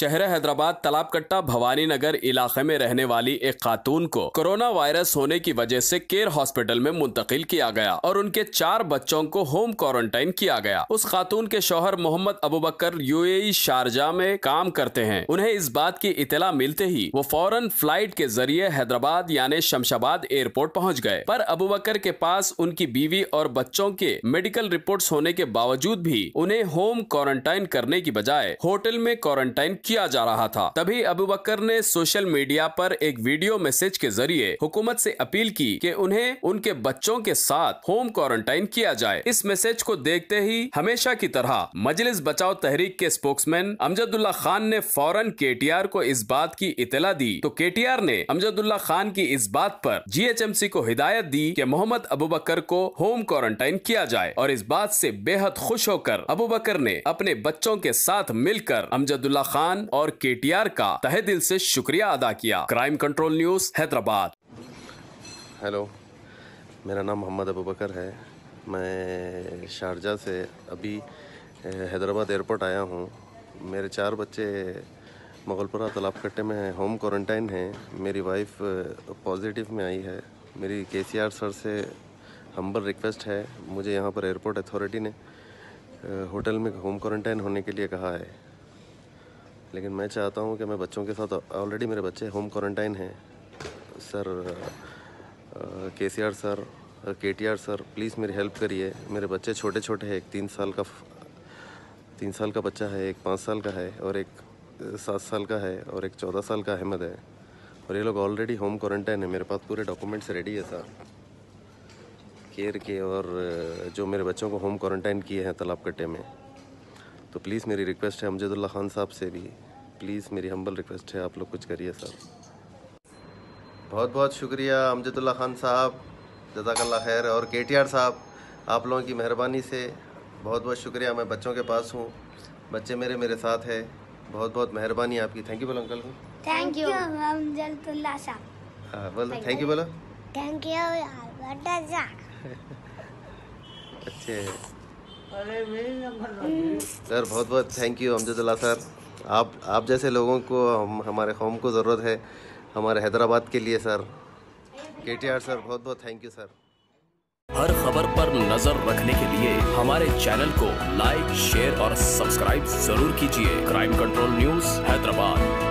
शहर हैदराबाद तलाबकट्टा भवानी नगर इलाके में रहने वाली एक खातून को कोरोना वायरस होने की वजह से केयर हॉस्पिटल में मुंतकिल किया गया और उनके चार बच्चों को होम क्वारंटाइन किया गया उस खातून के शोहर मोहम्मद अबू बकर यूएई शारजा में काम करते हैं उन्हें इस बात की इतला मिलते ही वो फौरन फ्लाइट के जरिए हैदराबाद यानी शमशाबाद एयरपोर्ट पहुँच गए पर अबू बकर के पास उनकी बीवी और बच्चों के मेडिकल रिपोर्ट होने के बावजूद भी उन्हें होम क्वारंटाइन करने की बजाय होटल में क्वारंटाइन किया जा रहा था तभी अबू बकर ने सोशल मीडिया पर एक वीडियो मैसेज के जरिए हुकूमत से अपील की कि उन्हें उनके बच्चों के साथ होम क्वारंटाइन किया जाए इस मैसेज को देखते ही हमेशा की तरह मजलिस बचाओ तहरीक के स्पोक्समैन अमजदुल्ला खान ने फौरन के को इस बात की इतला दी तो के ने अमजदुल्ला खान की इस बात पर जी को हिदायत दी कि मोहम्मद अबू बकर को होम क्वारंटाइन किया जाए और इस बात से बेहद खुश होकर अबू बकर ने अपने बच्चों के साथ मिलकर अमजदुल्ला खान मोहन और के का तहे दिल से शुक्रिया अदा किया crime control news Hyderabad hello मेरा नाम मोहम्मद अबू बकर है मैं शारजा से अभी हैदराबाद एयरपोर्ट आया हूँ मेरे चार बच्चे मगलपुरा तालाब कट्टे में होम क्वारंटाइन हैं मेरी वाइफ पॉजिटिव में आई है मेरी के सर से हम्बल रिक्वेस्ट है मुझे यहाँ पर एयरपोर्ट अथॉरिटी ने होटल में होम क्वारंटाइन होने के लिए कहा है लेकिन मैं चाहता हूँ कि मैं बच्चों के साथ ऑलरेडी मेरे बच्चे होम क्वारंटाइन हैं sir K C R sir K T R sir please मेरी हेल्प करिए मेरे बच्चे छोटे छोटे हैं एक तीन साल का तीन साल का बच्चा है एक पाँच साल का है और एक सात साल का है और एक चौदह साल का अहमद है और ये लोग ऑलरेडी होम क्वारंटाइन है मेरे पास पूरे डॉक्यूमेंट्स रेडी है सर केयर के और जो मेरे बच्चों को होम क्वारंटाइन किए हैं तालाब कट्टे में तो प्लीज़ मेरी रिक्वेस्ट है अमजदुल्ला ख़ान साहब से भी प्लीज़ मेरी हम्बल रिक्वेस्ट है आप लोग कुछ करिए सर बहुत बहुत शुक्रिया अमजदुल्ला ख़ान साहब जजाकल्ला खैर और के टी आर साहब आप लोगों की मेहरबानी से बहुत बहुत शुक्रिया मैं बच्चों के पास हूँ बच्चे मेरे मेरे साथ है बहुत बहुत मेहरबानी आपकी थैंक यू हाँ, बोलो अंकल थैंक यू साहब बोलो थैंक यू बोलो थैंक यू अच्छे सर बहुत बहुत थैंक यू अमजदुल्ला सर आप आप जैसे लोगों को हम हमारे कौम को ज़रूरत है हमारे हैदराबाद के लिए sir K T R sir बहुत बहुत थैंक यू सर हर खबर पर नजर रखने के लिए हमारे चैनल को लाइक शेयर और सब्सक्राइब जरूर कीजिए क्राइम कंट्रोल न्यूज हैदराबाद